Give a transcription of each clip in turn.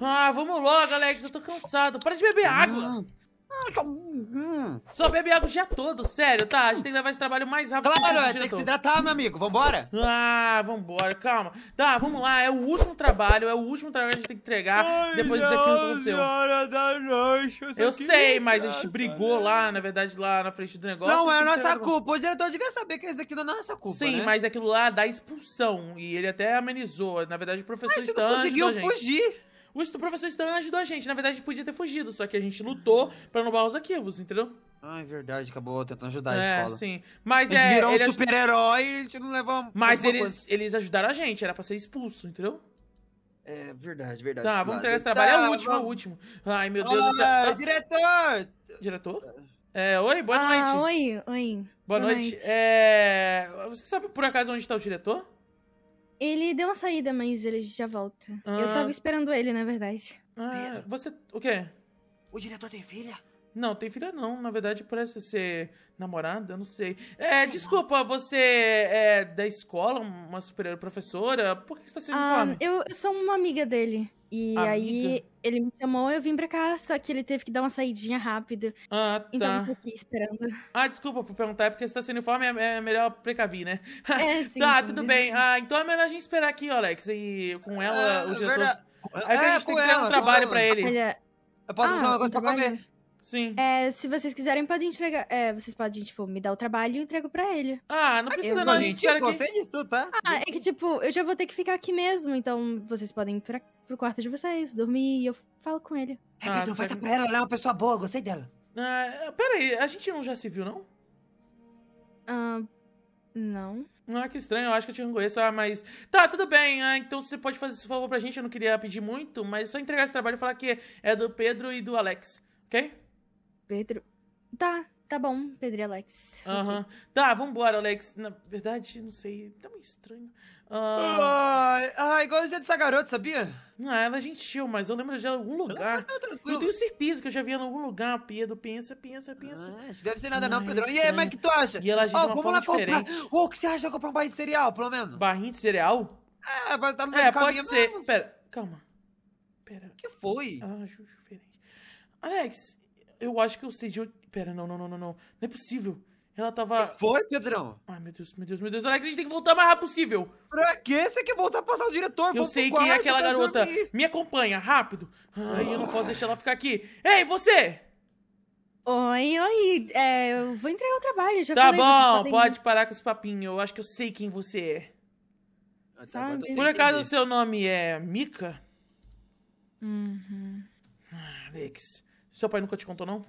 Ah, vamos logo, Alex. Eu tô cansado. Para de beber água. Hum. Ah, tá hum. Só bebe água o dia todo, sério, tá? A gente tem que levar esse trabalho mais rápido Claro, é, tem que se hidratar, meu amigo. Vambora? Ah, vambora, calma. Tá, vamos lá. É o último trabalho, é o último trabalho que a gente tem que entregar Ai, depois disso aqui aconteceu. Hora da noite, eu, eu sei, é mas a gente brigou né? lá, na verdade, lá na frente do negócio. Não, é nossa culpa. O diretor devia saber que isso aqui não é nossa culpa. Sim, né? mas aquilo lá dá expulsão. E ele até amenizou. Na verdade, o professor Ai, Stan. conseguiu fugir. O professor Estranho ajudou a gente. Na verdade, a gente podia ter fugido, só que a gente lutou pra roubar os arquivos, entendeu? Ah, é verdade, acabou tentando ajudar é, a escola. Sim. Mas é. Virou um super-herói e a gente não levou. Mas eles, coisa. eles ajudaram a gente, era pra ser expulso, entendeu? É verdade, verdade. Tá, vamos entregar esse trabalho. Tá, é o último, vamos... é o último. Ai, meu Deus Olá, do céu. Ah. Diretor! Diretor? É, oi, boa ah, noite. Oi, oi. Boa, boa noite. noite. É... Você sabe por acaso onde está o diretor? Ele deu uma saída, mas ele já volta. Ah. Eu tava esperando ele, na verdade. Ah, Pedro. você. O quê? O diretor tem filha? Não, tem filha não. Na verdade, parece ser namorada, não sei. É, desculpa, você é da escola, uma superior professora? Por que você tá sendo ah, eu sou uma amiga dele. E Amiga. aí ele me chamou, eu vim pra cá, só que ele teve que dar uma saidinha rápida. Ah, tá. Então eu fiquei tá. esperando. Ah, desculpa por perguntar, é porque você tá sem uniforme, é, é melhor precavir né? É, sim. tá, sim. tudo né? bem. Ah, então é melhor a gente esperar aqui, Alex. E com ela, ah, o é diretor. Verdade. Aí é, a é, gente tem que criar um trabalho ela. pra ele. Olha... Eu posso ah, falar uma coisa pra comer? Sim. É, se vocês quiserem, podem entregar. É, vocês podem, tipo, me dar o trabalho e eu entrego pra ele. Ah, não precisa não. Gente, eu gostei que... disso, tá? Ah, é que, tipo, eu já vou ter que ficar aqui mesmo. Então, vocês podem ir pra, pro quarto de vocês, dormir e eu falo com ele. É que ah, não vai estar pra ela, ela é uma pessoa boa, gostei dela. Ah, peraí, a gente não já se viu, não? Ah, não. Ah, que estranho, eu acho que eu te reconheço. Ah, mas. Tá, tudo bem. Ah, então você pode fazer esse favor pra gente. Eu não queria pedir muito, mas só entregar esse trabalho e falar que é do Pedro e do Alex, ok? Pedro. Tá, tá bom, Pedro e Alex. Aham. Uhum. Okay. Tá, vambora, Alex. Na verdade, não sei, tá meio estranho. Ah, uh... ah igual eu dessa garota, sabia? Ah, ela é gentil, mas eu lembro de ela em algum lugar. Não, eu tenho certeza que eu já vi ela em algum lugar, Pedro. Pensa, pensa, pensa. Ah, deve ser nada ah, não, é Pedro. É e aí, mas o é que tu acha? E ela já oh, de uma forma diferente. Comprar. Oh, que você acha? Eu comprar um barrinho de cereal, pelo menos. Barrinho de cereal? É, mas tá no é, pode ser. Mesmo. Pera, calma. Pera. O que foi? Ah, juju diferente. Alex, eu acho que o Sejão. Pera, não, não, não, não, não. Não é possível. Ela tava. Foi, Pedrão? Ai, meu Deus, meu Deus, meu Deus. Alex, a gente tem que voltar o mais rápido possível. Pra quê? Você quer voltar pra passar o diretor? Eu sei quem é aquela garota. Dormir. Me acompanha, rápido. Ai, eu não posso deixar ela ficar aqui. Ei, você! Oi, oi. É, eu vou entregar o trabalho, já Tá bom, pode parar com esse papinho. Eu acho que eu sei quem você é. Ah, tá, Sabe? Por acaso é. o seu nome é Mika? Uhum. Ah, Alex, seu pai nunca te contou, não?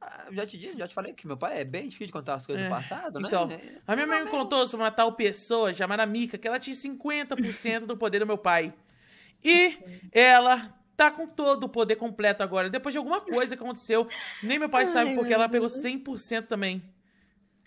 Ah, já te disse, já te falei que meu pai é bem difícil de contar as coisas é. do passado, né? Então, a minha é mãe me contou sobre uma tal pessoa chamada Mica, que ela tinha 50% do poder do meu pai. E ela tá com todo o poder completo agora. Depois de alguma coisa que aconteceu, nem meu pai Ai, sabe porque ela pegou 100% também.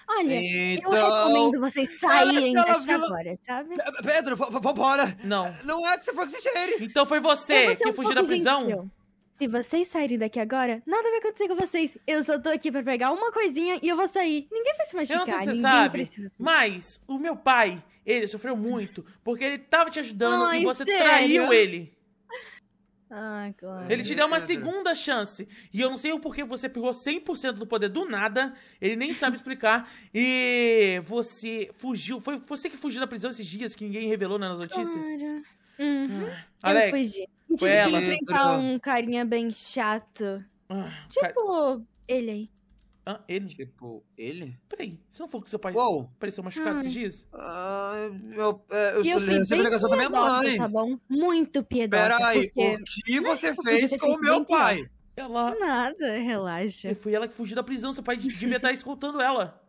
Olha, então... eu recomendo vocês saírem daqui vila... agora, sabe? Pedro, vambora! Não. Não é que você foi que você Então foi você que um fugiu da prisão? Gentil. Se vocês saírem daqui agora, nada vai acontecer com vocês. Eu só tô aqui pra pegar uma coisinha e eu vou sair. Ninguém vai se machucar, eu não sei se ninguém sabe, precisa. Mas o meu pai, ele sofreu muito, porque ele tava te ajudando Ai, e você sério? traiu ele. Ah, claro. Ele te deu uma é, é, é. segunda chance. E eu não sei o porquê você pegou 100% do poder do nada. Ele nem sabe explicar. E você fugiu. Foi você que fugiu da prisão esses dias que ninguém revelou né, nas notícias? Claro. Ah. Uhum. Alex, eu fugi. Tipo, foi Tive ela. que enfrentar um carinha bem chato. Ah, tipo, car... ele aí. Ah, ele? Tipo, ele? Peraí, você não falou que seu pai Uou. pareceu machucado ah. esses dias? Ah, meu, é, eu, eu recebi ligação da minha mãe. Tá bom? Muito piedosa. Peraí, porque... o que é você não, fez com o meu pai? Pior. Ela... Nada, relaxa. Foi ela que fugiu da prisão, seu pai devia estar escutando ela.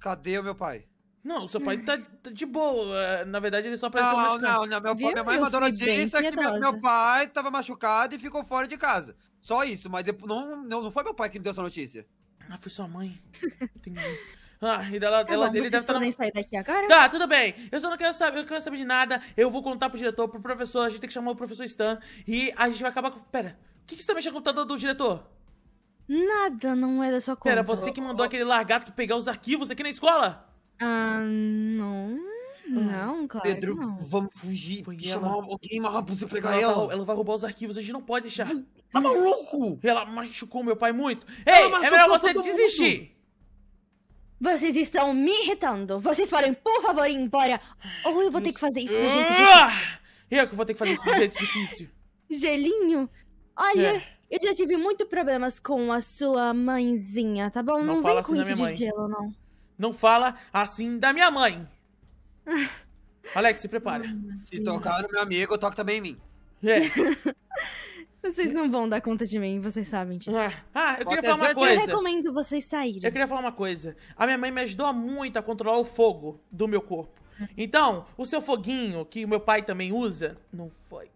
Cadê o meu pai? Não, o seu pai tá, tá de boa. Na verdade, ele só apareceu não, machucado. Não, não, meu, Viu? minha mãe eu mandou notícia que meu, meu, pai tava machucado e ficou fora de casa. Só isso, mas depois, não, não, não foi meu pai que deu essa notícia. Ah, foi sua mãe. Entendi. Ah, e dela, tá ela, bom, ele deve estar. Tá na... sair daqui agora? Tá, tudo bem. Eu só não quero saber, eu quero saber de nada. Eu vou contar pro diretor, pro professor. A gente tem que chamar o professor Stan. E a gente vai acabar com. Pera, o que, que você tá mexendo o computador do diretor? Nada, não é da sua conta. Pera, você que mandou aquele largato pegar os arquivos aqui na escola? Ah, não. Não, é? claro. Pedro, não. vamos fugir. Foi chamar ela. alguém mais pra pegar ela. Tá ela, ela vai roubar os arquivos, a gente não pode deixar. Hum, tá hum. maluco? Ela machucou meu pai muito. Ei, é melhor você desistir. Vocês estão me irritando. Vocês podem, por favor, ir embora. Ou eu vou ter que fazer isso do jeito ah! difícil. Eu que vou ter que fazer isso do jeito difícil. Gelinho, olha, é. eu já tive muito problemas com a sua mãezinha, tá bom? Não, não vem com assim isso de mãe. gelo, não. Não fala assim da minha mãe. Alex, se prepara. Se tocar no meu amigo, eu toco também em mim. É. Vocês não vão dar conta de mim, vocês sabem disso. Ah, ah eu Pode queria falar uma coisa. Eu recomendo vocês saírem. Eu queria falar uma coisa. A minha mãe me ajudou muito a controlar o fogo do meu corpo. Então, o seu foguinho, que o meu pai também usa, não foi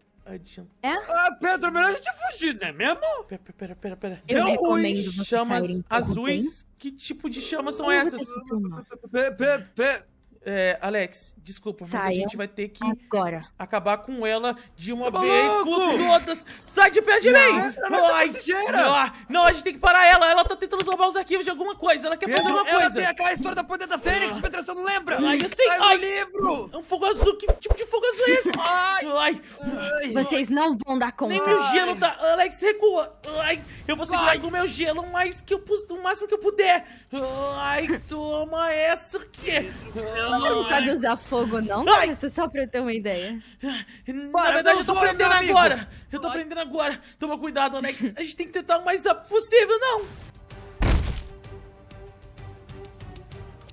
é? Ah, Pedro, melhor a gente fugir, não é mesmo? Pera, pera, pera, pera. Eu recomendo chamas azuis. Que tipo de chamas são essas? Pe, pe, pe, é, Alex, desculpa, mas a gente vai ter que agora. acabar com ela de uma vez por todas. Sai de perto de não, mim! Não, não, não, a gente tem que parar ela. Ela tá tentando roubar os arquivos de alguma coisa. Ela quer fazer alguma coisa. Ela tem aquela história da dentro da Fênix, ah. Petra, você não lembra? Ai, eu sei. Ai, Ai, livro! Um fogo azul. Que tipo de fogo azul é esse? Ai. Ai. Vocês não vão dar conta. Nem meu gelo tá... Alex, recua. Ai, eu vou segurar com o meu gelo o, mais que eu, o máximo que eu puder. Ai, toma essa aqui. Ai. Você não sabe é. usar fogo, não? Ai. Só pra eu ter uma ideia. Na verdade, eu tô aprendendo agora. Eu tô aprendendo agora. Toma cuidado, Alex. A gente tem que tentar o mais rápido possível, não.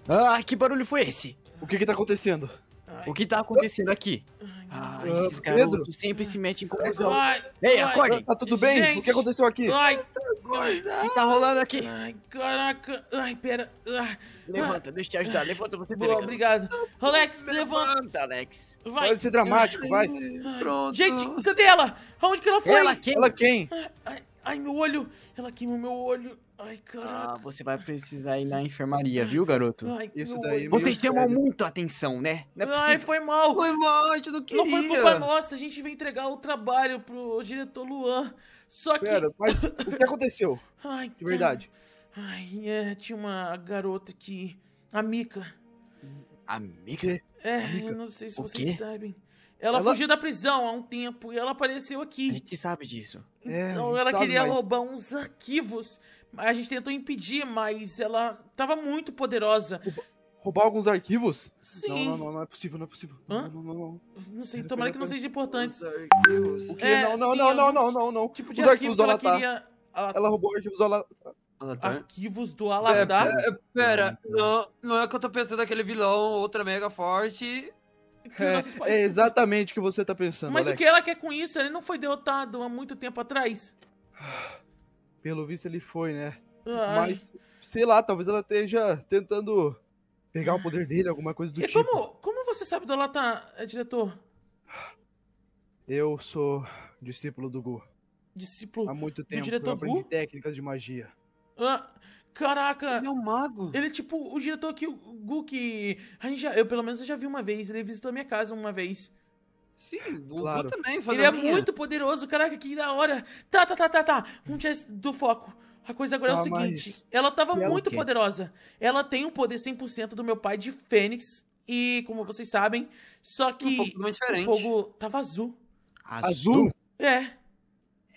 Ah, que barulho foi esse? O que que tá acontecendo? Ai. O que tá acontecendo aqui? Ah, esses garotos sempre se metem em confusão. Ei, acorde! Tá tudo bem? Gente. O que aconteceu aqui? Ai, o que tá rolando aqui? Ai, caraca. Ai, pera. levanta, ah, deixa eu te ajudar. Levanta você Boa, obrigado. Alex, levanta. Levanta, Alex. Vai. Pode ser dramático, vai. Pronto. Gente, cadê ela? Aonde que ela foi? Ela quem? Ela quem? Ai, ai meu olho. Ela queimou meu olho. Ai, ah, caraca. Ah, você vai precisar ir na enfermaria, viu, garoto? Ai, Isso daí é Vocês chamam muito a atenção, né? Não é possível. Ai, foi mal. Foi mal, a gente não queria. Não foi culpa nossa, a gente veio entregar o trabalho pro diretor Luan. Só que... Pera, mas o que aconteceu? Ai, De verdade. Ai, é, tinha uma garota que... A Mika. A Mika? É, eu não sei se o vocês quê? sabem. Ela, ela, fugiu da prisão há um tempo e ela apareceu aqui. A gente sabe disso. Então, é, então ela queria mais. roubar uns arquivos. A gente tentou impedir, mas ela estava muito poderosa. roubar alguns arquivos? Sim. Não, não, não, não é possível, não é possível. Hã? Não, não, não. Não sei, tomara que não seja importante. O quê? É, não, não, sim, não, não, é não, não, não. Tipo de Os arquivos que ela Queria... Ela roubou arquivos do Aladar. Arquivos do é, Aladar? É, pera, não, não é que eu tô pensando naquele vilão ultra mega forte. É, é, exatamente o que você tá pensando. Mas Alex. o que ela quer com isso? Ele não foi derrotado há muito tempo atrás. Pelo visto, ele foi, né? Ai. Mas, sei lá, talvez ela esteja tentando pegar o ah. poder dele, alguma coisa do e tipo. Como, como você sabe do Lata, eh, diretor? Eu sou discípulo do Gu. Discípulo há muito tempo. Do diretor eu aprendi Gu? técnicas de magia. Ah, caraca! Ele é um mago. Ele é tipo o diretor que o Guki. A gente já, eu pelo menos eu já vi uma vez, ele visitou a minha casa uma vez. Sim, o claro. também também. Ele é muito poderoso, caraca, que da hora. Tá, tá, tá, tá, tá. Vamos tirar do foco. A coisa agora tá, é o tá, seguinte, ela tava muito poderosa. Ela tem o um poder 100% do meu pai de Fênix. E, como vocês sabem, só que um o fogo tava azul. Azul? É.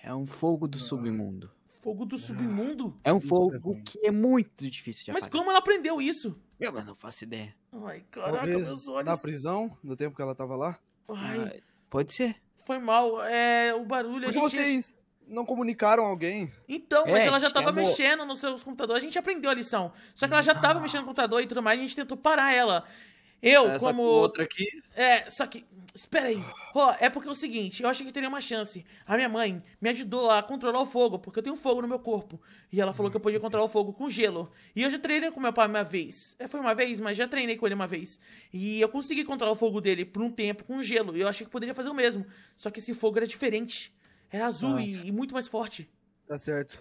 É um fogo do submundo. Fogo do submundo? É um fogo é que é muito difícil de Mas como ela aprendeu isso? Eu não faço ideia. Ai, caraca, Talvez meus olhos. Na prisão, no tempo que ela tava lá? Ai. Ah, pode ser. Foi mal. É, o barulho... Porque gente... vocês não comunicaram alguém. Então, mas é, ela já tava chamou. mexendo nos seus computadores. A gente aprendeu a lição. Só que ela já tava ah. mexendo no computador e tudo mais. A gente tentou parar ela. Eu, é, Essa como. Outra aqui. É, só que. Espera aí. oh, é porque é o seguinte, eu achei que teria uma chance. A minha mãe me ajudou a controlar o fogo, porque eu tenho fogo no meu corpo. E ela falou que eu podia controlar o fogo com gelo. E eu já treinei com meu pai uma vez. É, foi uma vez, mas já treinei com ele uma vez. E eu consegui controlar o fogo dele por um tempo com gelo. E eu achei que poderia fazer o mesmo. Só que esse fogo era diferente. Era azul ah. e, e, muito mais forte. Tá certo.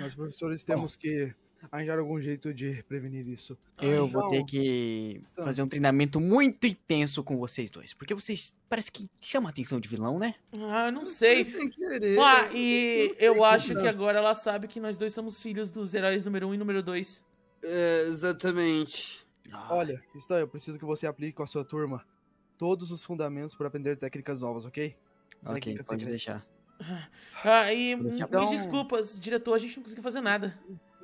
Nós, professores, temos oh. que arranjar algum jeito de prevenir isso. Eu vou ter que fazer um treinamento muito intenso com vocês dois, porque vocês parece que chamam a atenção de vilão, né? Ah, não sei. Sem querer. Ah, e eu, eu acho que agora ela sabe que nós dois somos filhos dos heróis número um e número dois. É, exatamente. Ah. Olha, Stan, então, eu preciso que você aplique com a sua turma todos os fundamentos para aprender técnicas novas, ok? Ok, pode deixar. Ah, e me então desculpas, diretor, a gente não conseguiu fazer nada.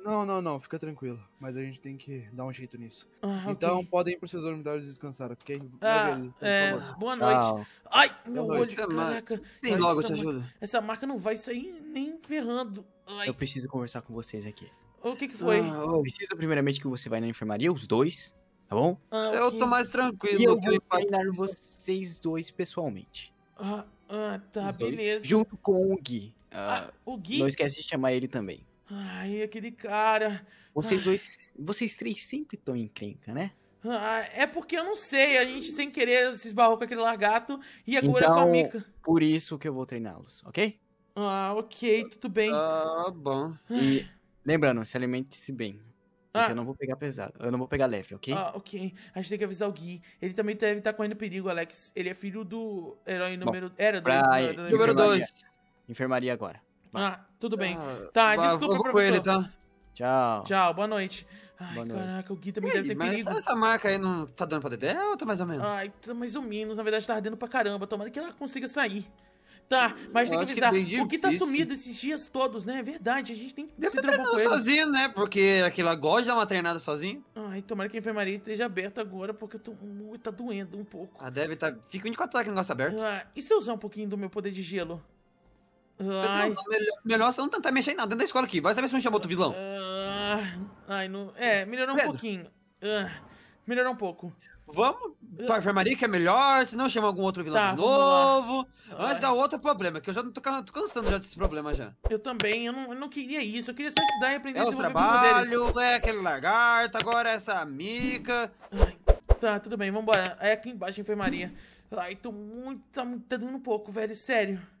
Não, não, não, fica tranquilo. Mas a gente tem que dar um jeito nisso. Ah, então okay. podem ir pros seus dormitórios descansar, ok? Ah, é, boa noite. Tchau. Ai, meu olho, noite. caraca. Tem logo, te marca, ajuda. Essa marca não vai sair nem ferrando. Ai. Eu preciso conversar com vocês aqui. O que que foi? Ah, eu preciso primeiramente que você vá na enfermaria, os dois, tá bom? Ah, okay. Eu tô mais tranquilo. E eu vou treinar vocês dois pessoalmente. Ah, ah tá, os beleza. Dois, junto com o Gui. Ah, ah, o Gui? Não esquece de chamar ele também. Ai, aquele cara. Vocês dois. Vocês três sempre estão em crenca, né? Ah, é porque eu não sei, a gente sem querer se esbarrou com aquele lagarto e agora então, com a então, Mika. Por isso que eu vou treiná-los, ok? Ah, ok, tudo bem. Ah, bom. E lembrando, se alimente-se bem. Ah. Eu não vou pegar pesado, eu não vou pegar leve, ok? Ah, ok. A gente tem que avisar o Gui. Ele também deve tá, estar tá correndo perigo, Alex. Ele é filho do herói número. Bom, Era dois, pra... Número 2. Enfermaria. Enfermaria agora. Ah, tudo bem. Ah, tá, desculpa, vou professor. Com ele, tá? Tchau. Tchau, boa noite. Ai, boa noite. caraca, o Gui também aí, deve ter mas Essa marca aí não tá dando pra Dedé ou tá mais ou menos? Ai, tá mais ou menos. Na verdade, tá ardendo pra caramba. Tomara que ela consiga sair. Tá, mas Eu tem que avisar. Que é o Gui tá sumido esses dias todos, né? É verdade, a gente tem que deve se tá sozinho, né? Porque aquela gosta de dar uma treinada sozinho. Ai, tomara que a enfermaria esteja aberta agora, porque eu tô... tá doendo um pouco. Ah, deve tá... Fica 24 horas com o negócio tá aberto. Ah, e se eu usar um pouquinho do meu poder de gelo? Ai. melhor, melhor, você não tentar tá, tá mexer em nada dentro da escola aqui. Vai saber se não chamou outro vilão. Ah, ai, não. É, melhorou um pouquinho. Ah, melhorou um pouco. Vamos pra enfermaria que é melhor, se não chama algum outro vilão tá, de novo. Antes dá outro problema, que eu já tô, cansando já desse problema já. Eu também, eu não, eu não queria isso, eu queria só estudar e aprender é o trabalho, é aquele lagarto, agora é essa mica. Tá, tudo bem, vambora. É aqui embaixo a enfermaria. Ai, tô muito, tá, tá dando um pouco, velho, sério.